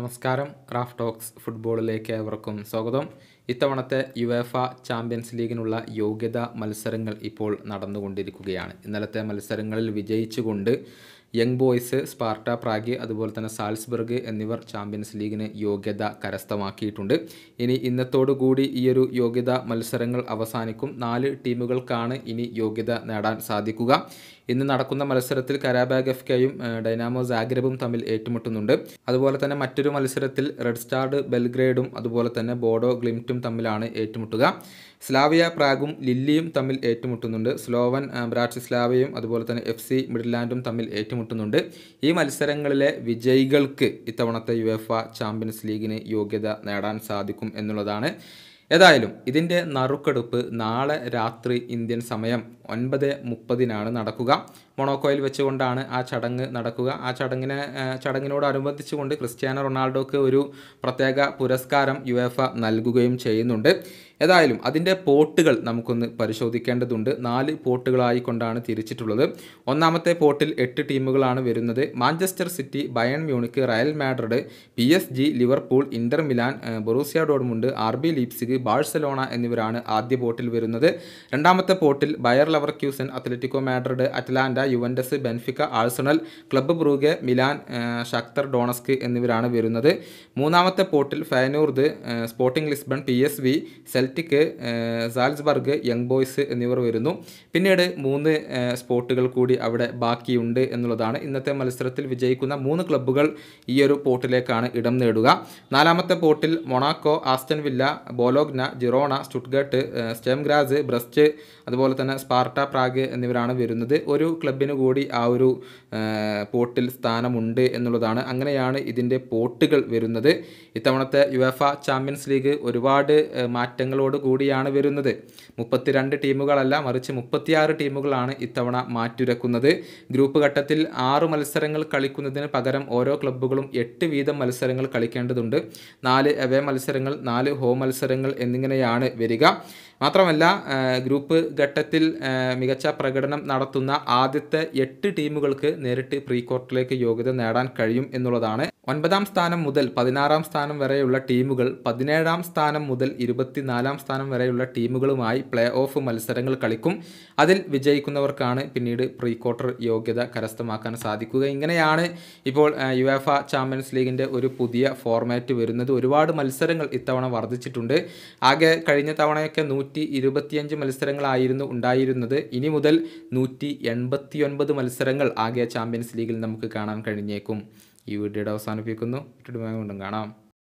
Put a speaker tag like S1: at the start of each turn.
S1: നമസ്കാരം craft talks ഫുട്ബോളിലേക്ക് ഏവർക്കും സ്വാഗതം ഇത്തവണത്തെ യുവേഫ ചാമ്പ്യൻസ് ലീഗിനുള്ള യോഗ്യതാ മത്സരങ്ങൾ ഇപ്പോൾ നടന്നുകൊണ്ടിരിക്കുകയാണ് ഇന്നലത്തെ മത്സരങ്ങളിൽ വിജയിച്ചുകൊണ്ട് യങ് ബോയ്സ് സ്പാർട്ട പ്രാഗ് അതുപോലെ തന്നെ സാൽസ്ബർഗ് എന്നിവർ ചാമ്പ്യൻസ് ലീഗിന് യോഗ്യത കരസ്ഥമാക്കിയിട്ടുണ്ട് ഇനി ഇന്നത്തോടുകൂടി ഈയൊരു യോഗ്യതാ മത്സരങ്ങൾ അവസാനിക്കും നാല് ടീമുകൾക്കാണ് ഇനി യോഗ്യത നേടാൻ സാധിക്കുക ഇന്ന് നടക്കുന്ന മത്സരത്തിൽ കരാബാഗ് എഫ് കെയും ഡൈനാമോ സാഗ്രബും തമ്മിൽ ഏറ്റുമുട്ടുന്നുണ്ട് അതുപോലെ തന്നെ മറ്റൊരു മത്സരത്തിൽ റെഡ് സ്റ്റാർഡ് ബെൽഗ്രേഡും അതുപോലെ തന്നെ ബോഡോ ഗ്ലിംറ്റും തമ്മിലാണ് ഏറ്റുമുട്ടുക സ്ലാവിയ പ്രാഗും ലില്ലിയും തമ്മിൽ ഏറ്റുമുട്ടുന്നുണ്ട് സ്ലോവൻ ബ്രാറ്റിസ്ലാവയും അതുപോലെ തന്നെ എഫ് സി തമ്മിൽ ഏറ്റുമുട്ടും ഏറ്റുമുട്ടുന്നുണ്ട് ഈ മത്സരങ്ങളിലെ വിജയികൾക്ക് ഇത്തവണത്തെ എഫ് ചാമ്പ്യൻസ് ലീഗിന് യോഗ്യത നേടാൻ സാധിക്കും എന്നുള്ളതാണ് ഏതായാലും ഇതിൻ്റെ നറുക്കെടുപ്പ് നാളെ രാത്രി ഇന്ത്യൻ സമയം ഒൻപത് മുപ്പതിനാണ് നടക്കുക മൊണോക്കോയിൽ വെച്ചുകൊണ്ടാണ് ആ ചടങ്ങ് നടക്കുക ആ ചടങ്ങിനെ ചടങ്ങിനോടനുബന്ധിച്ചുകൊണ്ട് ക്രിസ്ത്യാനോ റൊണാൾഡോക്ക് ഒരു പ്രത്യേക പുരസ്കാരം യു നൽകുകയും ചെയ്യുന്നുണ്ട് ഏതായാലും അതിൻ്റെ പോട്ടുകൾ നമുക്കൊന്ന് പരിശോധിക്കേണ്ടതുണ്ട് നാല് പോട്ടുകളായി കൊണ്ടാണ് തിരിച്ചിട്ടുള്ളത് ഒന്നാമത്തെ പോട്ടിൽ എട്ട് ടീമുകളാണ് വരുന്നത് Manchester City Bayern Munich Real Madrid P S G Liverpool Inter Milan Borussia Dortmund R B Leipzig Barcelona എന്നിവരാണ് ആദ്യ പോട്ടിൽ വരുന്നത് രണ്ടാമത്തെ പോട്ടിൽ Bayer Leverkusen Atletico Madrid Atalanta Juventus Benfica Arsenal Club Brugge Milan Shakhtar Donetsk എന്നിവരാണ് വരുന്നത് മൂന്നാമത്തെ പോട്ടിൽ Feyenoord Sporting Lisbon P S V Celtic Salzburg Young Boys എന്നിവർ വരുന്നു പിന്നീട് മൂന്ന് സ്പോട്ടുകൾ കൂടി അവിടെ ബാക്കിയുണ്ട് എന്നുള്ളതാണ് ഇന്നത്തെ മത്സരത്തിൽ വിജയിക്കുന്ന മൂന്ന് ക്ലബ്ബുകൾ ഈ ഒരു പോർട്ടിലേക്കാണ് ഇടം നേടുക നാലാമത്തെ പോർട്ടിൽ Monaco Aston Villa Bologna Girona Stuttgart Sturm Graz Brest അതുപോലെ തന്നെ സ്പാർട്ട പ്രാഗ് എന്നിവരാണ് വരുന്നത് ഒരു ക്ലബ്ബ് ക്ലബിന് കൂടി ആ ഒരു പോട്ടിൽ സ്ഥാനമുണ്ട് എന്നുള്ളതാണ് അങ്ങനെയാണ് ഇതിൻ്റെ പോട്ടുകൾ വരുന്നത് ഇത്തവണത്തെ യുഎഫ ചാമ്പ്യൻസ് ലീഗ് ഒരുപാട് മാറ്റങ്ങളോട് കൂടിയാണ് വരുന്നത് മുപ്പത്തിരണ്ട് ടീമുകളല്ല മറിച്ച് മുപ്പത്തിയാറ് ടീമുകളാണ് ഇത്തവണ മാറ്റുരക്കുന്നത് ഗ്രൂപ്പ് ഘട്ടത്തിൽ ആറ് മത്സരങ്ങൾ കളിക്കുന്നതിന് പകരം ഓരോ ക്ലബ്ബുകളും എട്ട് വീതം മത്സരങ്ങൾ കളിക്കേണ്ടതുണ്ട് നാല് അവേ മത്സരങ്ങൾ നാല് ഹോം മത്സരങ്ങൾ എന്നിങ്ങനെയാണ് വരിക മാത്രമല്ല ഗ്രൂപ്പ് ഘട്ടത്തിൽ മികച്ച പ്രകടനം നടത്തുന്ന ആദ്യ ആദ്യത്തെ എട്ട് ടീമുകൾക്ക് നേരിട്ട് പ്രീ ക്വാർട്ടറിലേക്ക് യോഗ്യത നേടാൻ കഴിയും എന്നുള്ളതാണ് ഒൻപതാം സ്ഥാനം മുതൽ പതിനാറാം സ്ഥാനം വരെയുള്ള ടീമുകൾ പതിനേഴാം സ്ഥാനം മുതൽ ഇരുപത്തിനാലാം സ്ഥാനം വരെയുള്ള ടീമുകളുമായി പ്ലേ ഓഫ് മത്സരങ്ങൾ കളിക്കും അതിൽ വിജയിക്കുന്നവർക്കാണ് പിന്നീട് പ്രീ ക്വാർട്ടർ യോഗ്യത കരസ്ഥമാക്കാൻ സാധിക്കുക ഇങ്ങനെയാണ് ഇപ്പോൾ യുഎഫ ചാമ്പ്യൻസ് ലീഗിൻ്റെ ഒരു പുതിയ ഫോർമാറ്റ് വരുന്നത് ഒരുപാട് മത്സരങ്ങൾ ഇത്തവണ വർദ്ധിച്ചിട്ടുണ്ട് ആകെ കഴിഞ്ഞ തവണയൊക്കെ നൂറ്റി ഇരുപത്തിയഞ്ച് മത്സരങ്ങളായിരുന്നു ഉണ്ടായിരുന്നത് ഇനി മുതൽ നൂറ്റി മത്സരങ്ങൾ ആകെ ചാമ്പ്യൻസ് ലീഗിൽ നമുക്ക് കാണാൻ കഴിഞ്ഞേക്കും ഈ വീഡിയോയുടെ അവസാനിപ്പിക്കുന്നു മറ്റൊരു ഭാഗം വീണ്ടും കാണാം